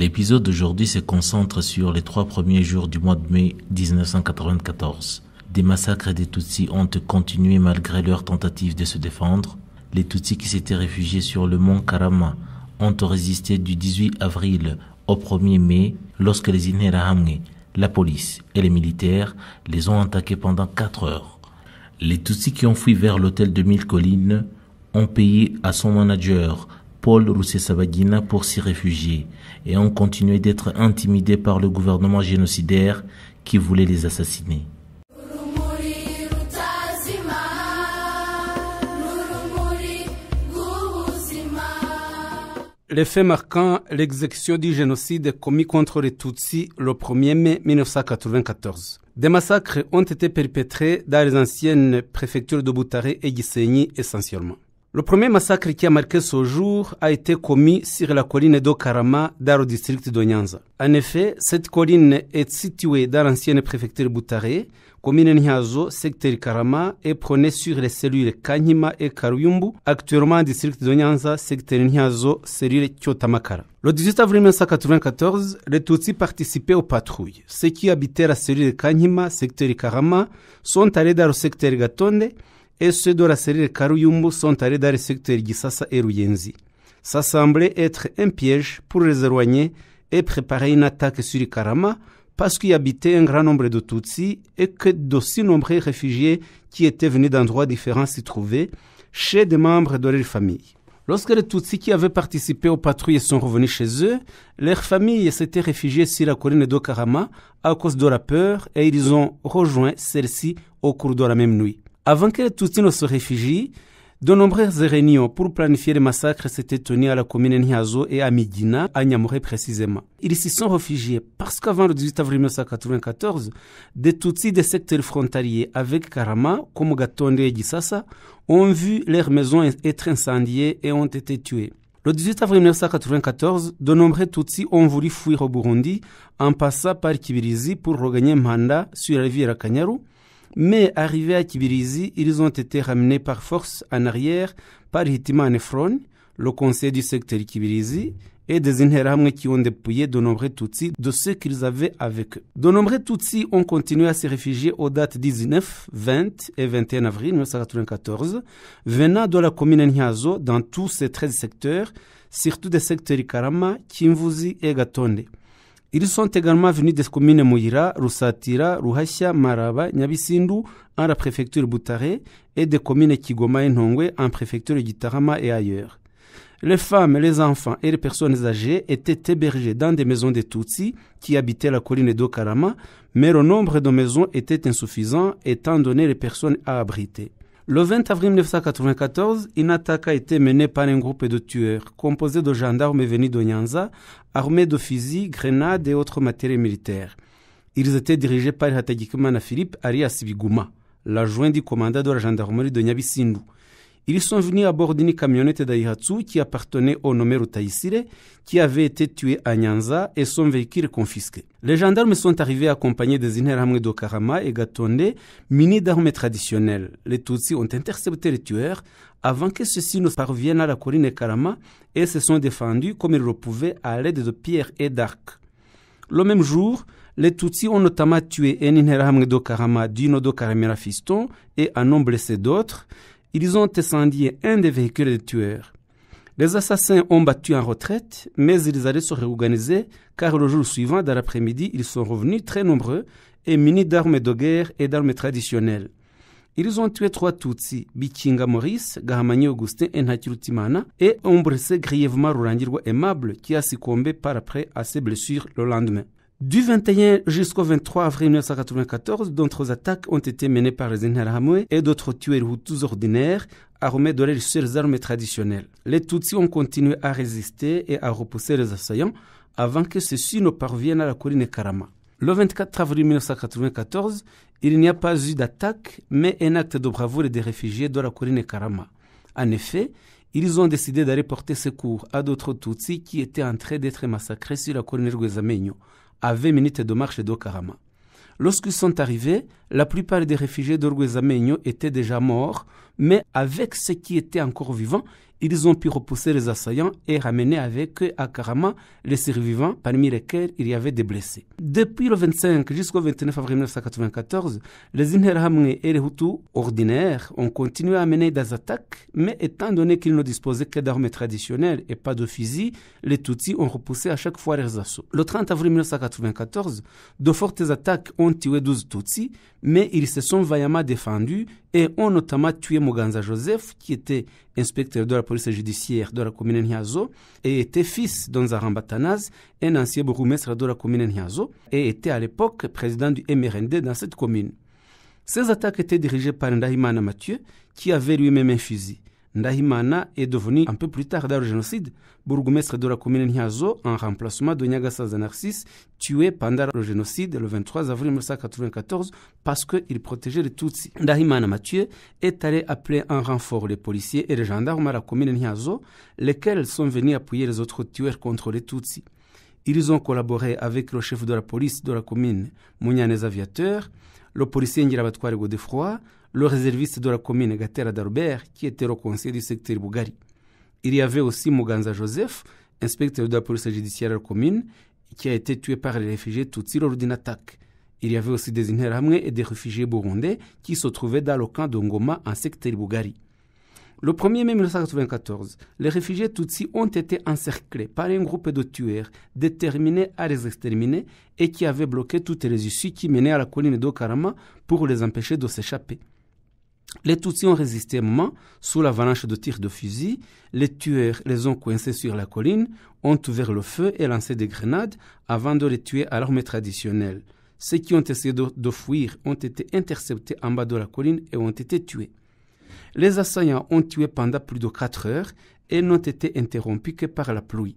L'épisode d'aujourd'hui se concentre sur les trois premiers jours du mois de mai 1994. Des massacres des Tutsis ont continué malgré leur tentative de se défendre. Les Tutsis qui s'étaient réfugiés sur le mont Karama ont résisté du 18 avril au 1er mai lorsque les Inerahamwe, la police et les militaires les ont attaqués pendant 4 heures. Les Tutsis qui ont fui vers l'hôtel de Mille Collines ont payé à son manager Paul Roussé-Sabagina pour s'y réfugier et ont continué d'être intimidés par le gouvernement génocidaire qui voulait les assassiner. Les faits marquant l'exécution du génocide commis contre les Tutsis le 1er mai 1994. Des massacres ont été perpétrés dans les anciennes préfectures de Boutaré et Gisenyi essentiellement. Le premier massacre qui a marqué ce jour a été commis sur la colline d'Okarama dans le district de Nyanza. En effet, cette colline est située dans l'ancienne préfecture Butare, commune Nyazo, secteur Karama, et prenait sur les cellules Kanyima et Karuyumbu, actuellement district de Nyanza, secteur Nyazo, cellule Kyotamakara. Le 18 avril 1994, les Tutsis participaient aux patrouilles. Ceux qui habitaient la cellule Kanyima, secteur Karama, sont allés dans le secteur Gatonde, de la Karuyumbo sont allés dans le secteur Gisasa et Ça semblait être un piège pour les éloigner et préparer une attaque sur Karama parce qu'y habitait un grand nombre de Tutsi et que d'aussi nombreux réfugiés qui étaient venus d'endroits différents s'y trouvaient chez des membres de leur famille. Lorsque les Tutsi qui avaient participé aux patrouilles sont revenus chez eux, leurs familles s'étaient réfugiées sur la colline Karama à cause de la peur et ils ont rejoint celle-ci au cours de la même nuit. Avant que les ne se réfugient, de nombreuses réunions pour planifier les massacres s'étaient tenues à la commune Niazo et à Midina, à Niamoré précisément. Ils s'y sont réfugiés parce qu'avant le 18 avril 1994, des Tutsis des secteurs frontaliers avec Karama, comme Gatonde et Gisasa, ont vu leurs maisons être incendiées et ont été tués. Le 18 avril 1994, de nombreux Tutsis ont voulu fuir au Burundi en passant par Kibirizi pour regagner Manda sur la rivière Kanyaru, mais arrivés à Kibirizi, ils ont été ramenés par force en arrière par Hitima Nefron, le conseil du secteur Kibirizi, et des Inheram qui ont dépouillé de nombreux Tutsis de ce qu'ils avaient avec eux. De nombreux Tutsis ont continué à se réfugier aux dates 19, 20 et 21 avril 1994, venant de la commune Nyazo dans tous ces 13 secteurs, surtout des secteurs Karama, Kimvuzi et Gatonde. Ils sont également venus des communes Mouira, Roussatira, Ruhasha, Maraba, Nyabisindu en la préfecture Boutaré et des communes Kigoma et Nongwe en préfecture Gitarama et ailleurs. Les femmes, les enfants et les personnes âgées étaient hébergés dans des maisons des Tutsi qui habitaient la colline d'Okarama, mais le nombre de maisons était insuffisant étant donné les personnes à abriter. Le 20 avril 1994, une attaque a été menée par un groupe de tueurs composé de gendarmes venus de Nyanza, armés de fusils, grenades et autres matériels militaires. Ils étaient dirigés par à Philippe Arias Biguma, l'adjoint du commandant de la gendarmerie de Nyabisindu. Ils sont venus à bord d'une camionnette Daihatsu qui appartenait au nommé taïsire qui avait été tué à Nyanza et son véhicule confisqué. Les gendarmes sont arrivés accompagnés des Inherhamwe d'Okarama et Gatonde, mini d'armes traditionnelles. Les Tutsis ont intercepté les tueurs avant que ceux-ci ne parviennent à la colline de Karama et se sont défendus comme ils le pouvaient à l'aide de pierres et d'arcs. Le même jour, les Tutsis ont notamment tué un Inherhamwe d'Okarama, Dino Karamera Fiston et en ont blessé d'autres ils ont incendié un des véhicules des tueurs. Les assassins ont battu en retraite, mais ils allaient se réorganiser car le jour suivant, dans l'après-midi, ils sont revenus très nombreux et munis d'armes de guerre et d'armes traditionnelles. Ils ont tué trois Tutsi, Bichinga Maurice, Gahamani Augustin et Ntakirutimana, et ont blessé grièvement Rurangirwa Aimable qui a succombé par après à ses blessures le lendemain. Du 21 jusqu'au 23 avril 1994, d'autres attaques ont été menées par les Inharamwe et d'autres tueurs hutus ordinaires armés de leurs seules armes traditionnelles. Les Tutsis ont continué à résister et à repousser les assaillants avant que ceux-ci ne parviennent à la colline Karama. Le 24 avril 1994, il n'y a pas eu d'attaque, mais un acte de bravoure des réfugiés de la colline Karama. En effet, ils ont décidé d'aller porter secours à d'autres Tutsis qui étaient en train d'être massacrés sur la colline Guezamenyo à 20 minutes de marche d'Okarama. Lorsqu'ils sont arrivés, la plupart des réfugiés d'Orguezameño étaient déjà morts, mais avec ceux qui étaient encore vivants, ils ont pu repousser les assaillants et ramener avec eux à Karama les survivants, parmi lesquels il y avait des blessés. Depuis le 25 jusqu'au 29 avril 1994, les Interahamwe et les Hutus ordinaires ont continué à mener des attaques, mais étant donné qu'ils ne disposaient que d'armes traditionnelles et pas de fusils, les Tutsis ont repoussé à chaque fois leurs assauts. Le 30 avril 1994, de fortes attaques ont tué 12 Tutsis, mais ils se sont vaillamment défendus et ont notamment tué Moganza Joseph, qui était inspecteur de la police judiciaire de la commune Nyazo et était fils d'Onzarambatanaz, un ancien bourgmestre de la commune Nyazo et était à l'époque président du MRND dans cette commune. Ces attaques étaient dirigées par Ndahimana Mathieu, qui avait lui-même un fusil. Ndahimana est devenu un peu plus tard dans le génocide bourgmestre de la commune Niazo en remplacement de Nyagasaza Narcisse tué pendant le génocide le 23 avril 1994 parce qu'il protégeait les Tutsis. Ndahimana Mathieu est allé appeler en renfort les policiers et les gendarmes à la commune Niazo lesquels sont venus appuyer les autres tueurs contre les Tutsis. Ils ont collaboré avec le chef de la police de la commune, Mounianes aviateurs, le policier Ngirabatware Godefroy, le réserviste de la commune Gatera Darber, qui était conseiller du secteur Bougari. Il y avait aussi Moganza Joseph, inspecteur de la police judiciaire de la commune, qui a été tué par les réfugiés Tutsi lors d'une attaque. Il y avait aussi des Inheramwe et des réfugiés burundais qui se trouvaient dans le camp de Ngoma en secteur Bougari. Le 1er mai 1994, les réfugiés Tutsi ont été encerclés par un groupe de tueurs déterminés à les exterminer et qui avaient bloqué toutes les issues qui menaient à la colline d'Okarama pour les empêcher de s'échapper. Les Tutsis ont résisté un moment sous l'avalanche de tirs de fusil. Les tueurs les ont coincés sur la colline, ont ouvert le feu et lancé des grenades avant de les tuer à l'armée traditionnelle. Ceux qui ont essayé de, fuir ont été interceptés en bas de la colline et ont été tués. Les assaillants ont tué pendant plus de quatre heures et n'ont été interrompus que par la pluie.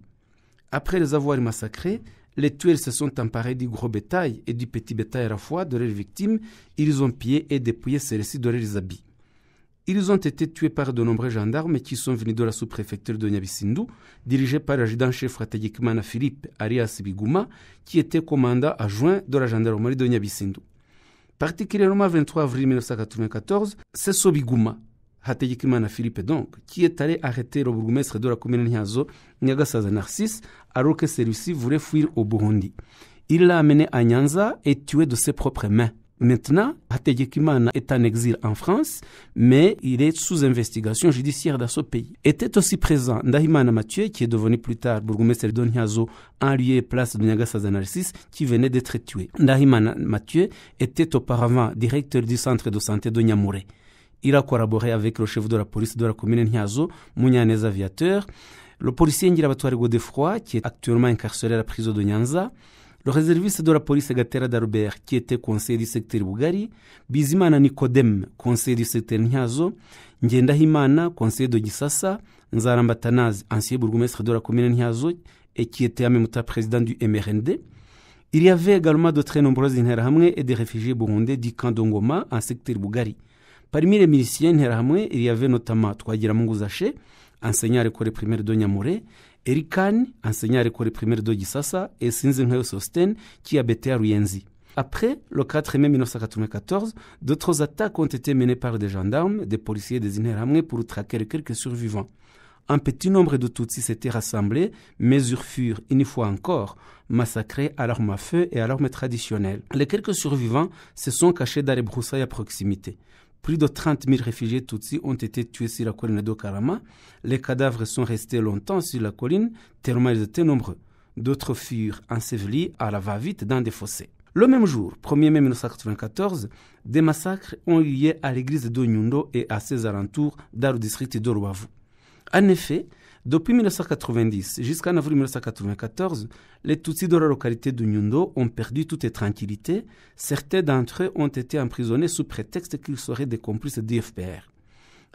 Après les avoir massacrés, les tueurs se sont emparés du gros bétail et du petit bétail à la fois de leurs victimes. Ils ont pillé et dépouillé celles-ci de leurs habits. Ils ont été tués par de nombreux gendarmes qui sont venus de la sous-préfecture de Nyabissindou, dirigée par lagent chef Rategikmana Philippe Arias Biguma, qui était commandant adjoint de la gendarmerie de Nyabissindou. Particulièrement le 23 avril 1994, c'est Sobiguma, Hategekimana Philippe donc, qui est allé arrêter le bourgmestre de la commune Nyazo, Nyagasaza Narcisse, alors que celui-ci voulait fuir au Burundi. Il l'a amené à Nyanza et tué de ses propres mains. Maintenant, Hategekimana est en exil en France, mais il est sous investigation judiciaire dans ce pays. Était aussi présent Ndahimana Mathieu, qui est devenu plus tard bourgmestre de Niazo, en lieu et place de Nyagasaza Narcisse, qui venait d'être tué. Ndahimana Mathieu était auparavant directeur du centre de santé de Nyamure. Il a collaboré avec le chef de la police de la commune Nyazo Mounianez Aviateur, le policier Ngirabatwari Godefroy, qui est actuellement incarcéré à la prison de Nyanza, le réserviste de la police Gatera Darubert, qui était conseiller du secteur Bugari, Bizimana Nikodem, conseiller du secteur Nyazo, Ngendahimana, conseiller de Gisasa, Nzaramba ancien bourgmestre de la commune Niazo, et qui était à même temps président du MRND. Il y avait également de très nombreuses Nherhamwe et des réfugiés burundais du camp d'Ongoma, en secteur Bougari. Parmi les miliciens Nherhamwe, il y avait notamment Twagiramungu Munguzache, enseignant à l'école primaire de Nyamore, Kani, enseignant à l'école primaire de Gisasa, et Sosten, qui habitait à Ruyenzi. Après, le 4 mai 1994, d'autres attaques ont été menées par des gendarmes, des policiers et des Inheramwe pour traquer quelques survivants. Un petit nombre de Tutsis s'étaient rassemblés, mais furent, une fois encore, massacrés à l'arme à feu et à l'arme traditionnelle. Les quelques survivants se sont cachés dans les broussailles à proximité. Plus de 30 000 réfugiés tutsis ont été tués sur la colline de Karama. Les cadavres sont restés longtemps sur la colline, tellement ils étaient nombreux. D'autres furent ensevelis à la va-vite dans des fossés. Le même jour, 1er mai 1994, des massacres ont eu lieu à l'église de et à ses alentours dans le district de En effet, depuis 1990 jusqu'en avril 1994, les Tutsis de la localité de Nyundo ont perdu toute tranquillité. Certains d'entre eux ont été emprisonnés sous prétexte qu'ils seraient des complices du FPR.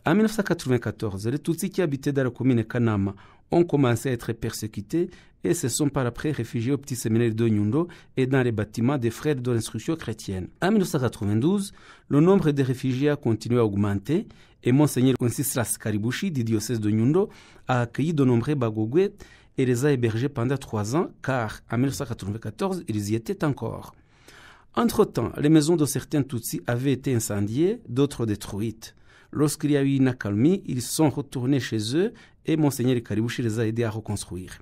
En 1994, les Tutsis qui habitaient dans la commune Kanama ont commencé à être persécutés et se sont par après réfugiés au petit séminaire de Nyundo et dans les bâtiments des frères de l'instruction chrétienne. En 1992, le nombre de réfugiés a continué à augmenter et Monseigneur Consistras Karibushi du diocèse de Nyundo a accueilli de nombreux Bagogwe et les a hébergés pendant trois ans car en 1994, ils y étaient encore. Entre-temps, les maisons de certains Tutsis avaient été incendiées, d'autres détruites. Lorsqu'il y a eu une accalmie, ils sont retournés chez eux et Monseigneur a aidés à reconstruire.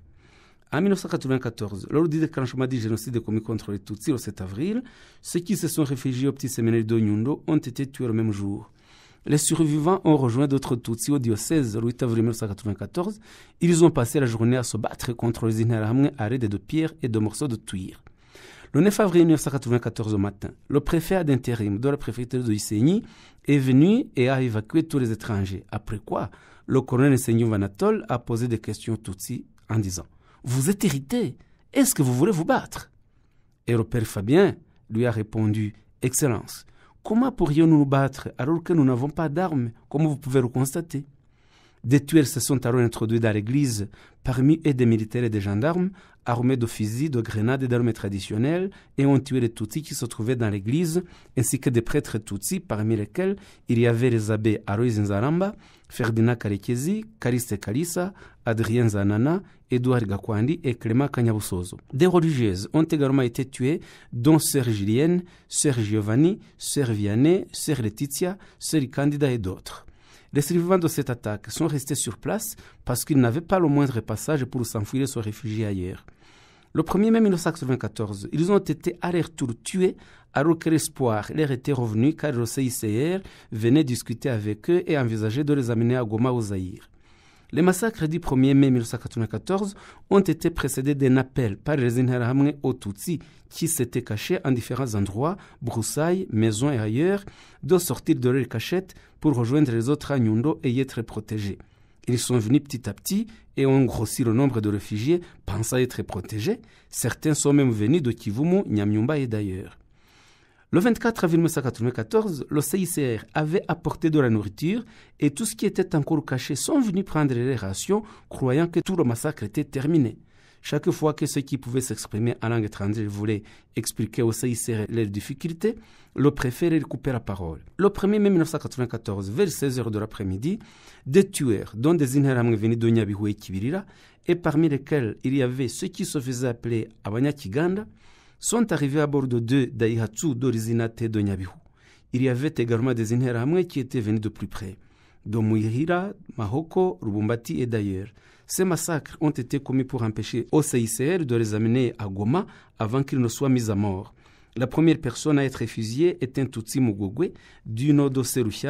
En 1994, lors du déclenchement du génocide commis contre les Tutsis le 7 avril, ceux qui se sont réfugiés au petit séminaire de Nyundo ont été tués le même jour. Les survivants ont rejoint d'autres Tutsis au diocèse le 8 avril 1994. Ils ont passé la journée à se battre contre les Inarhamwe à l'aide de pierres et de morceaux de tuir Le 9 avril 1994 au matin, le préfet d'intérim de la préfecture de est venu et a évacué tous les étrangers. Après quoi, le colonel Seigneur Vanatol a posé des questions de suite en disant Vous êtes irrité, est-ce que vous voulez vous battre Et le père Fabien lui a répondu Excellence, comment pourrions-nous nous battre alors que nous n'avons pas d'armes, comme vous pouvez le constater Des tueurs se sont alors introduits dans l'église parmi eux des militaires et des gendarmes armés de fusils, de grenades et d'armes traditionnelles, et ont tué les Tutsis qui se trouvaient dans l'église, ainsi que des prêtres Tutsis, parmi lesquels il y avait les abbés Alois Nzaramba, Ferdinand Karekezi, Kariste Kalissa, Adrien Zanana, Edouard Gakwandi et Clément Kanyabusozo. Des religieuses ont également été tuées, dont Sœur Julienne, Sœur Giovanni, Sœur Vianney, Sœur Letizia, Sœur Candida et d'autres. Les survivants de cette attaque sont restés sur place parce qu'ils n'avaient pas le moindre passage pour s'enfuir et se réfugier ailleurs. Le 1er mai 1994, ils ont été à leur tour tués alors que l'espoir leur était revenu car le CICR venait discuter avec eux et envisager de les amener à Goma au Zaïre. Les massacres du 1er mai 1994 ont été précédés d'un appel par les Inharamne aux qui s'étaient cachés en différents endroits, broussailles, maisons et ailleurs, de sortir de leur cachette pour rejoindre les autres à Nyundo et y être protégés. Ils sont venus petit à petit et ont grossi le nombre de réfugiés pensant être protégés. Certains sont même venus de Kivumu, Nyamyumba et d'ailleurs. Le 24 avril 1994, le CICR avait apporté de la nourriture et tout ce qui était encore caché sont venus prendre les rations, croyant que tout le massacre était terminé. Chaque fois que ceux qui pouvaient s'exprimer en langue étrangère voulaient expliquer au CICR leurs difficultés, le préféré leur la parole. Le 1er mai 1994, vers 16h de l'après-midi, des tueurs, dont des Inharamwe venus de et Kibirira, et parmi lesquels il y avait ceux qui se faisaient appeler Abanyakiganda, sont arrivés à bord de deux Daihatsu d'origine athée de Nyabihu. Il y avait également des Inharamwe qui étaient venus de plus près, de Mahoko, Rubumbati et d'ailleurs. Ces massacres ont été commis pour empêcher au de les amener à Goma avant qu'ils ne soient mis à mort. La première personne à être fusillée est un Tutsi Mugogwe du nord de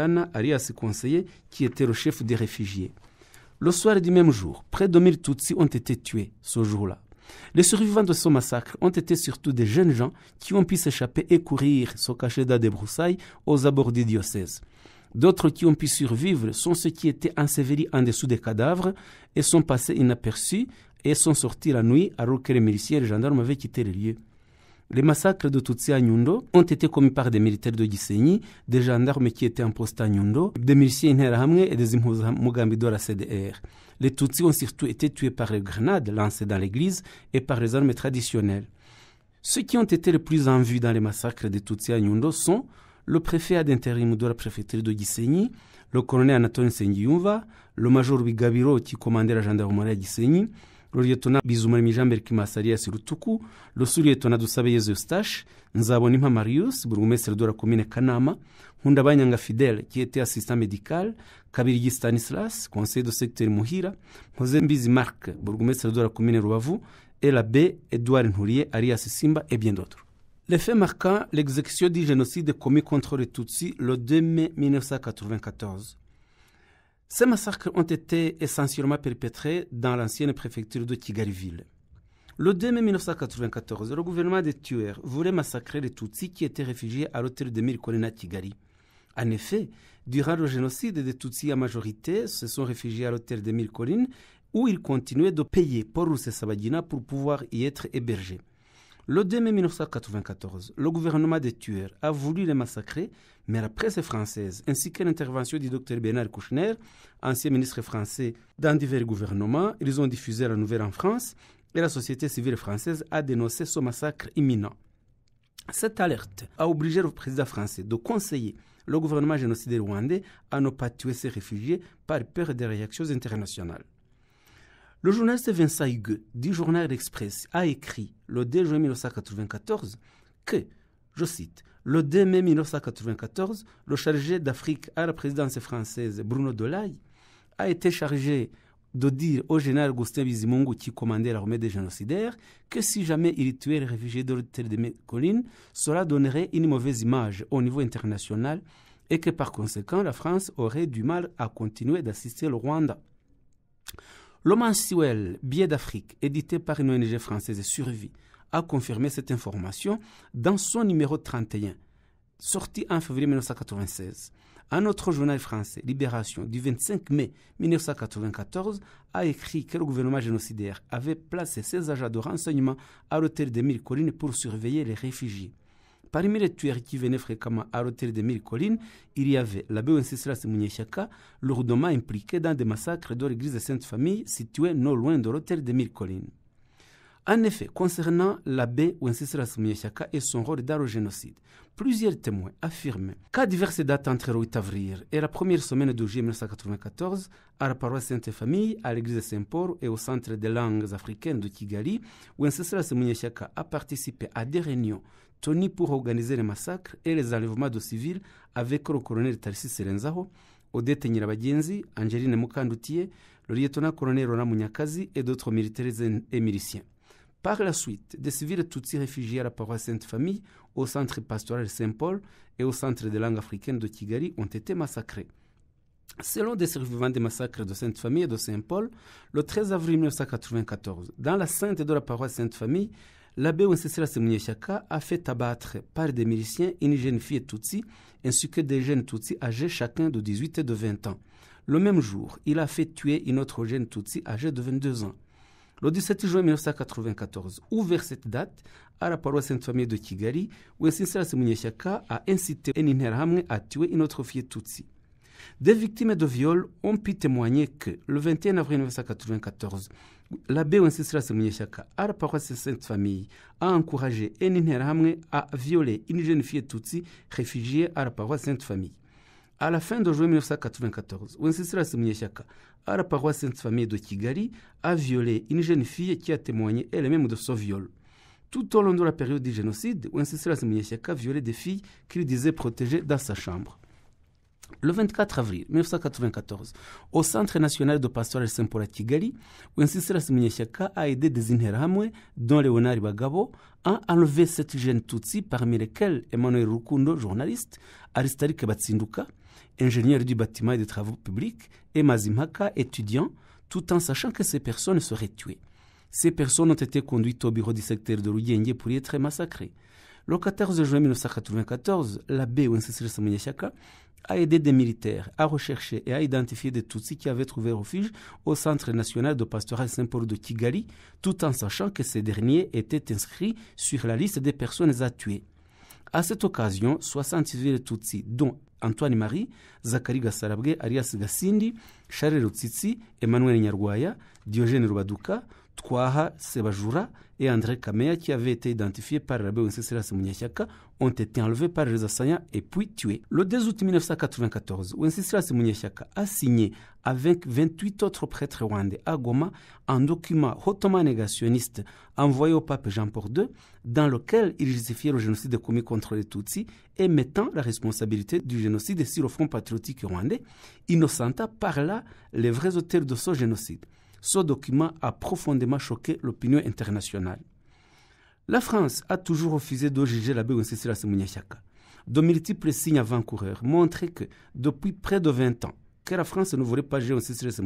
à alias conseiller, qui était le chef des réfugiés. Le soir du même jour, près de 1000 Tutsis ont été tués ce jour-là. Les survivants de ce massacre ont été surtout des jeunes gens qui ont pu s'échapper et courir se cacher dans des broussailles aux abords du diocèse. D'autres qui ont pu survivre sont ceux qui étaient ensevelis en dessous des cadavres et sont passés inaperçus et sont sortis la nuit alors que les miliciens et les gendarmes avaient quitté les lieux. Les massacres de Tutsi à Nyundo ont été commis par des militaires de Gisenyi, des gendarmes qui étaient en poste à Nyundo, des miliciens Interahamwe et des Mugambi de la CDR. Les Tutsi ont surtout été tués par les grenades lancées dans l'église et par les armes traditionnelles. Ceux qui ont été les plus en vue dans les massacres de Tutsi à Nyundo sont le préfet ad intérim de la préfecture de Gisenyi, le colonel Anatole Nsengiyumva, le major Bigabiro qui commandait la gendarmerie à Gisenyi, le lieutenant Bizumari Jean-Bert le sous-lieutenant Sabeye Eustache, Nzabonima Marius, bourgmestre de la commune Kanama, Hundabanyanga Fidel qui était assistant médical, Kabirigi Stanislas, conseiller de secteur Muhira, José Mbizimark, Marc, bourgmestre de la commune Rubavu, et la B Edouard Nhourier, Arias Simba et bien d'autres. L'effet marquant l'exécution du génocide commis contre les Tutsis le 2 mai 1994. Ces massacres ont été essentiellement perpétrés dans l'ancienne préfecture de ville Le 2 mai 1994, le gouvernement des tueurs voulait massacrer les Tutsis qui étaient réfugiés à l'hôtel de Collines à Tigari. En effet, durant le génocide des Tutsis à majorité, se sont réfugiés à l'hôtel de Collines où ils continuaient de payer pour et Sabadina pour pouvoir y être hébergés. Le 2 mai 1994, le gouvernement des tueurs a voulu les massacrer, mais la presse française, ainsi que l'intervention du docteur Bernard Kouchner, ancien ministre français dans divers gouvernements, ils ont diffusé la nouvelle en France et la société civile française a dénoncé ce massacre imminent. Cette alerte a obligé le président français de conseiller le gouvernement génocidaire rwandais à ne pas tuer ses réfugiés par peur des réactions internationales. Le journaliste Vincent Hugues du journal Express a écrit le 2 juin 1994 que, je cite, le 2 mai 1994, le chargé d'Afrique à la présidence française Bruno Dolay a été chargé de dire au général Gustave Bizimungu qui commandait l'armée des génocidaires que si jamais il tuait les réfugiés de l'hôtel de Colline, cela donnerait une mauvaise image au niveau international et que par conséquent la France aurait du mal à continuer d'assister le Rwanda. Le mensuel Biais d'Afrique, édité par une ONG française et Survie, a confirmé cette information dans son numéro 31, sorti en février 1996. Un autre journal français, Libération, du 25 mai 1994, a écrit que le gouvernement génocidaire avait placé ses agents de renseignement à l'hôtel des Mille Collines pour surveiller les réfugiés. Parmi les tueurs qui venaient fréquemment à l'hôtel de Mille Collines, il y avait l'abbé Wenceslas Munyeshaka, lourdement impliqué dans des massacres de l'église de Sainte-Famille située non loin de l'hôtel de Mille Collines. En effet, concernant l'abbé Wenceslas Munyeshaka et son rôle dans le génocide, plusieurs témoins affirment qu'à diverses dates entre le 8 avril et la première semaine de juillet 1994, à la paroisse Sainte-Famille, à l'église de Saint-Paul et au centre des langues africaines de Kigali, Wenceslas Munyeshaka a participé à des réunions Tony pour organiser les massacres et les enlèvements de civils avec le colonel Tarsis Serenzaho, Odette Nyirabagenzi, Angeline Mukandoutier, le lieutenant-colonel Ronamunyakazi et d'autres militaires et miliciens. Par la suite, des civils ces réfugiés à la paroisse Sainte-Famille, au centre pastoral Saint-Paul et au centre de langue africaine de Kigali ont été massacrés. Selon des survivants des massacres de Sainte-Famille et de Saint-Paul, le 13 avril 1994, dans la sainte de la paroisse Sainte-Famille, l'abbé Wenceslas Munyeshaka a fait abattre par des miliciens une jeune fille Tutsi ainsi que des jeunes Tutsi âgés chacun de 18 et de 20 ans. Le même jour, il a fait tuer une autre jeune Tutsi âgée de 22 ans. Le 17 juin 1994, ou vers cette date, à la paroisse Sainte-Famille de Kigali, Wenceslas Munyeshaka a incité Eninherhamwe à tuer une autre fille Tutsi. Des victimes de viol ont pu témoigner que, le 21 avril 1994, la à la paroisse Sainte Famille a encouragé Eniné interahamwe à violer une jeune fille Tutsi réfugiée à la paroisse Sainte Famille. À la fin de juin 1994, Wenceslas Munyeshyaka à la paroisse Sainte Famille de Kigali a violé une jeune fille qui a témoigné elle-même de son viol. Tout au long de la période du génocide, Wenceslas a violé des filles qu'il disait protégées dans sa chambre. Le 24 avril 1994, au Centre national de pastorale Saint-Paul à Kigali, Wenceslas Munyeshyaka a aidé des Inheramwe, dont Léonard Bagabo, à enlever sept jeunes Tutsi, parmi lesquels Emmanuel Rukundo, journaliste, Aristarik Batsinduka, ingénieur du bâtiment et des travaux publics, et Mazimaka, étudiant, tout en sachant que ces personnes seraient tuées. Ces personnes ont été conduites au bureau du secteur de Ruyenge pour y être massacrées. Le 14 juin 1994, l'abbé Wenceslas a aidé des militaires à rechercher et à identifier des Tutsis qui avaient trouvé refuge au Centre national de pastoral Saint-Paul de Kigali, tout en sachant que ces derniers étaient inscrits sur la liste des personnes à tuer. À cette occasion, 68 Tutsi, Tutsis, dont Antoine Marie, Zachary Gassarabwe, Arias Gassindi, Charles Rutsitsi, Emmanuel Nyarwaya, Diogène Rubaduka, Twaha Sebajura et André Kamea, qui avaient été identifiés par l'abbé Wenceslas Munyashaka, ont été enlevés par les assaillants et puis tués. Le 2 août 1994, Wenceslas a signé avec 28 autres prêtres rwandais à Goma un document hautement négationniste envoyé au pape Jean-Paul II, dans lequel il justifiait le génocide commis contre les Tutsis et mettant la responsabilité du génocide sur le Front patriotique rwandais, innocenta par là les vrais auteurs de ce génocide. Ce document a profondément choqué l'opinion internationale. La France a toujours refusé de juger l'abbé Wenceslas De multiples signes avant-coureurs montraient que, depuis près de 20 ans, que la France ne voulait pas juger Wenceslas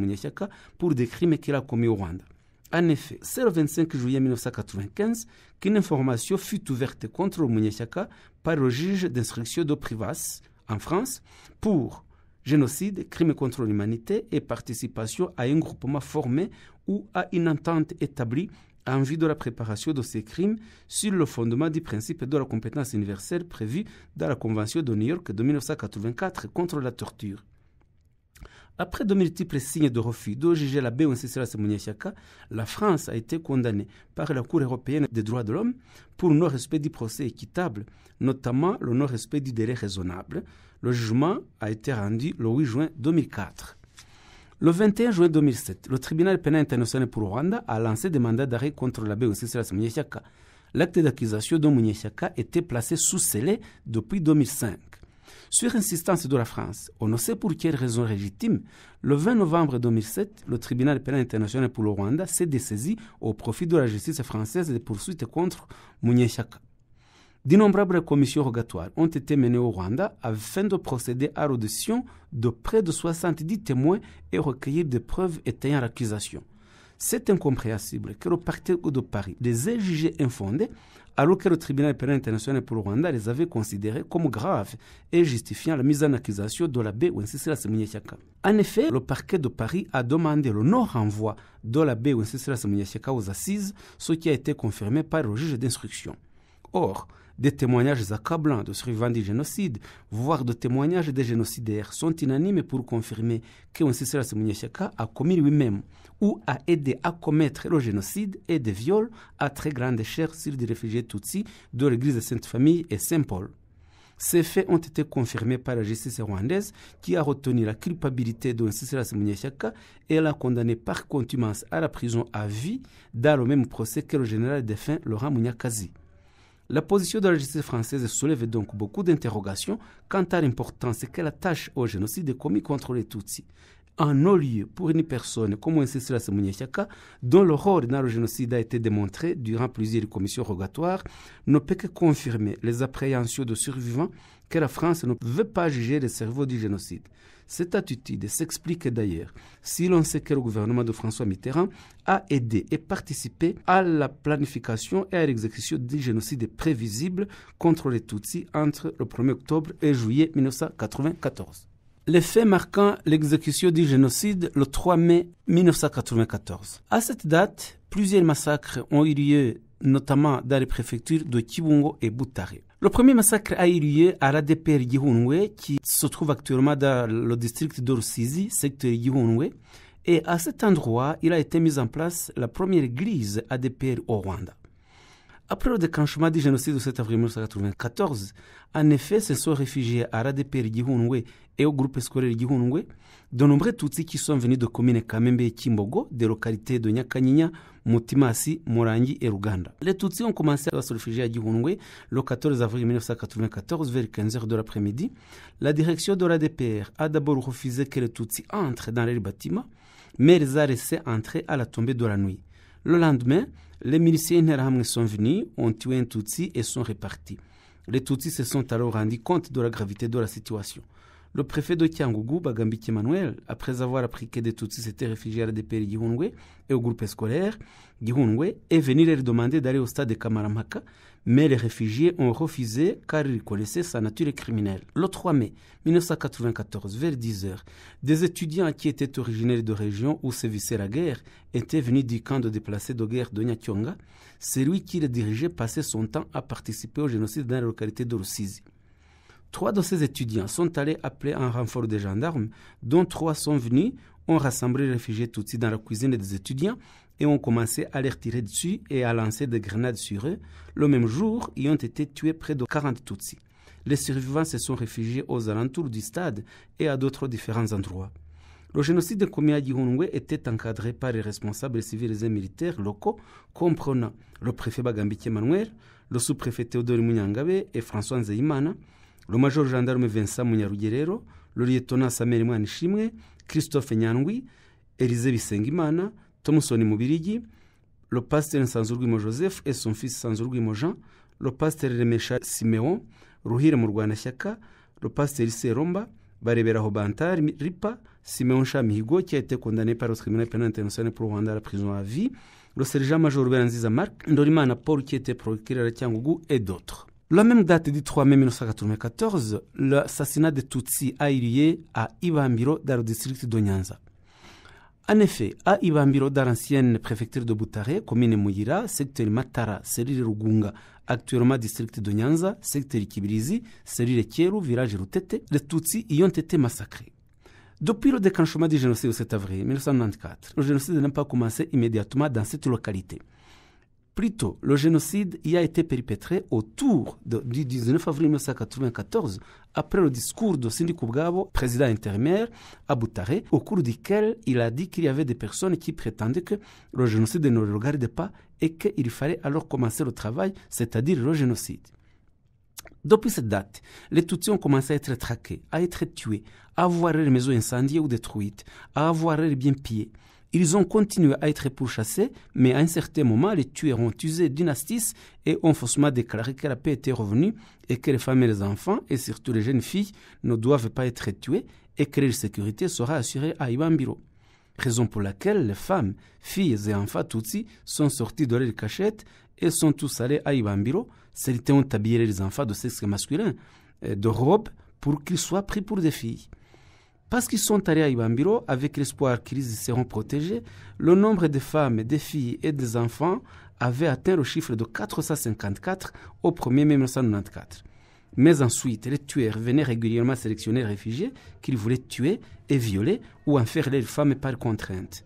pour des crimes qu'il a commis au Rwanda. En effet, c'est le 25 juillet 1995 qu'une information fut ouverte contre Chaka par le juge d'instruction de Privas en France pour génocide, crime contre l'humanité et participation à un groupement formé ou à une entente établie en vue de la préparation de ces crimes sur le fondement du principe de la compétence universelle prévu dans la Convention de New York de 1984 contre la torture. Après de multiples signes de refus juger la la Mouniachaka, la France a été condamnée par la Cour européenne des droits de l'homme pour non-respect du procès équitable, notamment le non-respect du délai raisonnable, le jugement a été rendu le 8 juin 2004. Le 21 juin 2007, le tribunal pénal international pour Rwanda a lancé des mandats d'arrêt contre l'abbé Wenceslas Munyeshaka. L'acte d'accusation de Munyeshaka était placé sous scellé depuis 2005. Sur insistance de la France, on ne sait pour quelles raisons légitimes, le 20 novembre 2007, le tribunal pénal international pour le Rwanda s'est dessaisi au profit de la justice française des poursuites contre Munyeshaka. D'innombrables commissions rogatoires ont été menées au Rwanda afin de procéder à l'audition de près de 70 témoins et recueillir des preuves étayant l'accusation. C'est incompréhensible que le parquet de Paris les ait jugés infondés alors que le tribunal pénal international pour le Rwanda les avait considérés comme graves et justifiant la mise en accusation de l'abbé Wenceslas Munyashaka. En effet, le parquet de Paris a demandé le non-renvoi de l'abbé Wenceslas Munyashaka aux assises, ce qui a été confirmé par le juge d'instruction. Or, des témoignages accablants de survivants du génocide, voire de témoignages des génocidaires, sont unanimes pour confirmer que Wenceslas a commis lui-même ou a aidé à commettre le génocide et des viols à très grande échelle sur des réfugiés tutsis de l'église de Sainte-Famille et Saint-Paul. Ces faits ont été confirmés par la justice rwandaise qui a retenu la culpabilité de Wenceslas et l'a condamné par contumance à la prison à vie dans le même procès que le général défunt Laurent Munyakazi. La position de la justice française soulève donc beaucoup d'interrogations quant à l'importance qu'elle attache au génocide commis contre les Tutsis en haut lieu pour une personne, comme on insiste cela dont l'horreur dans le génocide a été démontré durant plusieurs commissions rogatoires, ne peut que confirmer les appréhensions de survivants que la France ne veut pas juger les cerveaux du génocide. Cette attitude s'explique d'ailleurs si l'on sait que le gouvernement de François Mitterrand a aidé et participé à la planification et à l'exécution du génocide prévisible contre les Tutsis entre le 1er octobre et juillet 1994 les faits marquant l'exécution du génocide le 3 mai 1994. À cette date, plusieurs massacres ont eu lieu, notamment dans les préfectures de Kibungo et Butare. Le premier massacre a eu lieu à l'ADPR Yihunwe, qui se trouve actuellement dans le district d'Orsizi, secteur Yihunwe. et à cet endroit, il a été mis en place la première église ADPR au Rwanda. Après le déclenchement du génocide du 7 avril 1994, en effet, se sont réfugiés à RADP et au groupe scolaire de nombreux Tutsis qui sont venus de communes Kamembe et Kimbogo, des localités de Nyakanyinya, Mutimasi, Morangi et Ruganda. Les Tutsis ont commencé à se réfugier à Gihonwe le 14 avril 1994 vers 15h de l'après-midi. La direction de DPR a d'abord refusé que les Tutsis entrent dans les bâtiments, mais les a laissés entrer à la tombée de la nuit. Le lendemain, les miliciens sont venus, ont tué un Tutsi et sont repartis. Les Tutsis se sont alors rendus compte de la gravité de la situation. Le préfet de Tiangugu, Bagambiki Emmanuel, après avoir appris que des Tutsis étaient réfugiés des pays Gihungwe et au groupe scolaire Gihungwe, est venu leur demander d'aller au stade de Kamaramaka mais les réfugiés ont refusé car ils connaissaient sa nature criminelle. Le 3 mai 1994, vers 10h, des étudiants qui étaient originaires de régions où sévissait la guerre étaient venus du camp de déplacés de guerre de Nyationga. Celui qui les dirigeait passait son temps à participer au génocide dans la localité de Rusizi. Trois de ces étudiants sont allés appeler un renfort des gendarmes, dont trois sont venus, ont rassemblé les réfugiés Tutsis dans la cuisine des étudiants et ont commencé à les tirer dessus et à lancer des grenades sur eux. Le même jour, ils ont été tués près de 40 Tutsis. Les survivants se sont réfugiés aux alentours du stade et à d'autres différents endroits. Le génocide de Koumia était encadré par les responsables civils et militaires locaux, comprenant le préfet Bagambiti Manuel, le sous-préfet Théodore Munyangabe et François Nzeimana, le major gendarme Vincent Munyarugerero, le lieutenant Samuel Shimwe, Christophe Nyangui, Elisabeth Sengimana, Thompson Mubirigi, le pasteur Sanzurguimo Joseph et son fils Sanzurguimo Jean, le pasteur Remesha Simeon, Ruhire Shaka, le pasteur Seromba, Barebera Hobantar Ripa, Simeon Chamihigo qui a été condamné par le tribunal pénal international pour rendre à la prison à vie, le sergent-major Beranziza Marc, Ndorimana Paul qui été procureur à Tiangougou et d'autres. La même date du 3 mai 1994, l'assassinat de Tutsi a eu lieu à Ibambiro dans le district de Nyanza. En effet, à Ibambiro, dans l'ancienne préfecture de Boutaré, commune Mouyira, secteur Matara, Serire Rugunga, actuellement district de Nyanza, secteur Kibirizi, Serire Kieru, village Rutete, les Tutsi y ont été massacrés. Depuis le déclenchement du génocide au 7 avril 1994, le génocide n'a pas commencé immédiatement dans cette localité. Plutôt, le génocide y a été perpétré autour du 19 avril 1994, après le discours de Sindi Gabo, président intérimaire à Boutaré, au cours duquel il a dit qu'il y avait des personnes qui prétendaient que le génocide ne le regardait pas et qu'il fallait alors commencer le travail, c'est-à-dire le génocide. Depuis cette date, les Tutsis ont commencé à être traqués, à être tués, à avoir les maisons incendiées ou détruites, à avoir les biens pillés. Ils ont continué à être pourchassés, mais à un certain moment, les tueurs ont usé d'une et ont faussement déclaré que la paix était revenue et que les femmes et les enfants, et surtout les jeunes filles, ne doivent pas être tués et que leur sécurité sera assurée à Ibambiro. Raison pour laquelle les femmes, filles et enfants Tutsi sont sortis de leur cachette et sont tous allés à Ibambiro. Certains ont habillé les enfants de sexe masculin euh, de robe, pour qu'ils soient pris pour des filles. Parce qu'ils sont allés à Ibambiro avec l'espoir qu'ils y seront protégés, le nombre de femmes, des filles et des enfants avait atteint le chiffre de 454 au 1er mai 1994. Mais ensuite, les tueurs venaient régulièrement sélectionner les réfugiés qu'ils voulaient tuer et violer ou enfermer les femmes par contrainte.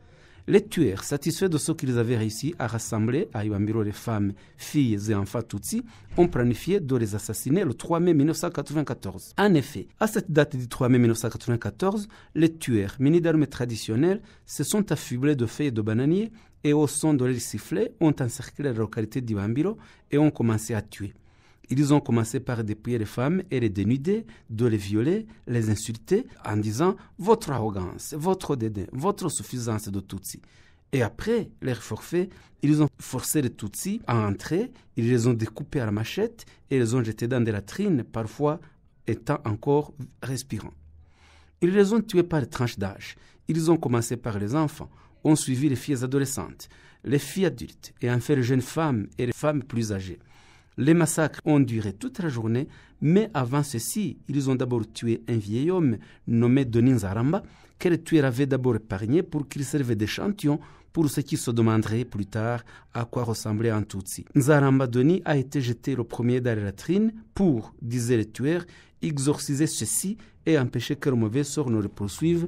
Les tueurs, satisfaits de ce qu'ils avaient réussi à rassembler à Iwambiro les femmes, filles et enfants Tutsi, ont planifié de les assassiner le 3 mai 1994. En effet, à cette date du 3 mai 1994, les tueurs, munis d'armes traditionnelles, se sont affublés de feuilles de bananiers et au son de leurs sifflets ont encerclé la localité d'Iwambiro et ont commencé à tuer. Ils ont commencé par dépouiller les femmes et les dénuder, de les violer, les insulter en disant votre arrogance, votre dédain, votre suffisance de Tutsi. Et après leur forfait, ils ont forcé les Tutsis à entrer, ils les ont découpés à la machette et les ont jetés dans des latrines, parfois étant encore respirants. Ils les ont tués par tranches d'âge. Ils ont commencé par les enfants, ont suivi les filles adolescentes, les filles adultes et fait les jeunes femmes et les femmes plus âgées. Les massacres ont duré toute la journée, mais avant ceci, ils ont d'abord tué un vieil homme nommé Denis Zaramba, que les tueurs avaient d'abord épargné pour qu'il servait d'échantillon pour ceux qui se demanderaient plus tard à quoi ressemblait un Tutsi. Nzaramba Doni a été jeté le premier dans la latrine pour, disaient les tueurs, exorciser ceci et empêcher que le mauvais sort ne le poursuive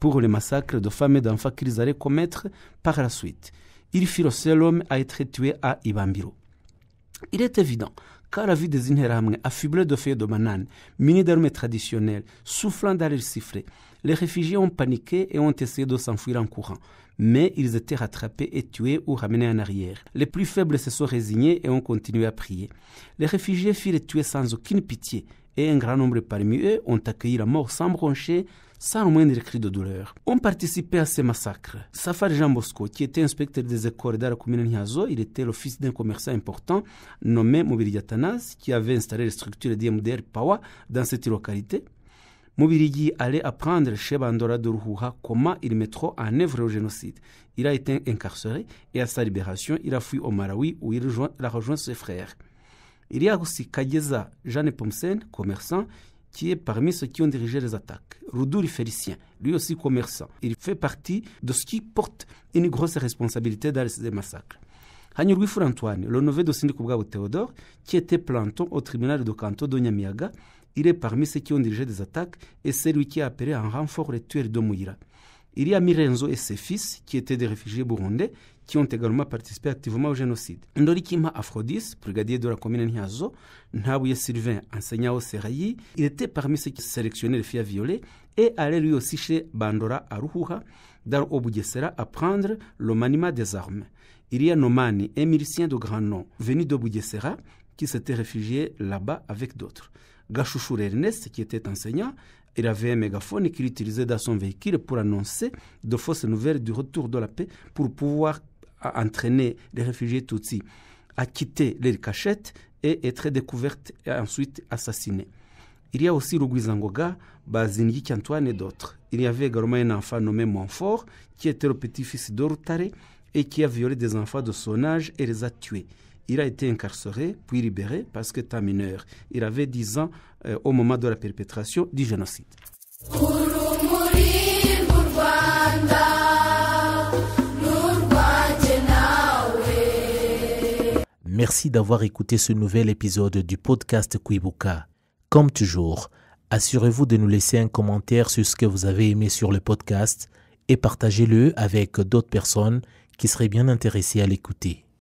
pour les massacres de femmes et d'enfants qu'ils allaient commettre par la suite. Il fut le seul homme à être tué à Ibambiro. Il est évident car la vue des a affublés de feuilles de bananes, munis d'armes traditionnelles, soufflant d'air siffler. les réfugiés ont paniqué et ont essayé de s'enfuir en courant. Mais ils étaient rattrapés et tués ou ramenés en arrière. Les plus faibles se sont résignés et ont continué à prier. Les réfugiés furent tués sans aucune pitié et un grand nombre parmi eux ont accueilli la mort sans broncher, sans moindre cri de douleur, On participait à ces massacres. Safar Jean Bosco, qui était inspecteur des écoles d'art Niazo, il était le fils d'un commerçant important nommé Moubiridi Atanas, qui avait installé les structures d'IMDR Pawa dans cette localité. Mubirigi allait apprendre chez Bandora de comment il mettrait en œuvre le génocide. Il a été incarcéré et à sa libération, il a fui au Marawi où il, rejoint, a rejoint ses frères. Il y a aussi Kageza Jeanne Pomsen, commerçant, qui est parmi ceux qui ont dirigé les attaques. le Félicien, lui aussi commerçant, il fait partie de ceux qui portent une grosse responsabilité dans les massacres. Hanyurwi Antoine, le neveu de Sindikubgabo Théodore, qui était planton au tribunal de Kanto de il est parmi ceux qui ont dirigé des attaques et c'est lui qui a appelé en renfort les tueurs de Mouira. Il y a Mirenzo et ses fils, qui étaient des réfugiés burundais, qui ont également participé activement au génocide. Ndorikima Afrodis... brigadier de la commune Niazo... Nhaouye Sylvain, enseignant au Serayi, il était parmi ceux qui sélectionnaient les filles violées et allait lui aussi chez Bandora à dans Obugesera, apprendre le des armes. Il y a Nomani, un milicien de grand nom, venu d'Obugesera, qui s'était réfugié là-bas avec d'autres. Gachouchour Ernest, qui était enseignant, il avait un mégaphone qu'il utilisait dans son véhicule pour annoncer de fausses nouvelles du retour de la paix pour pouvoir a entraîné les réfugiés Tutsis à quitter les cachettes et être découverts et ensuite assassinés. Il y a aussi Rugwizangoga, Bazingi Antoine et d'autres. Il y avait également un enfant nommé Monfort qui était le petit-fils d'Orutare et qui a violé des enfants de son âge et les a tués. Il a été incarcéré puis libéré parce qu'il était mineur. Il avait 10 ans euh, au moment de la perpétration du génocide. Merci d'avoir écouté ce nouvel épisode du podcast Kuibuka. Comme toujours, assurez-vous de nous laisser un commentaire sur ce que vous avez aimé sur le podcast et partagez-le avec d'autres personnes qui seraient bien intéressées à l'écouter.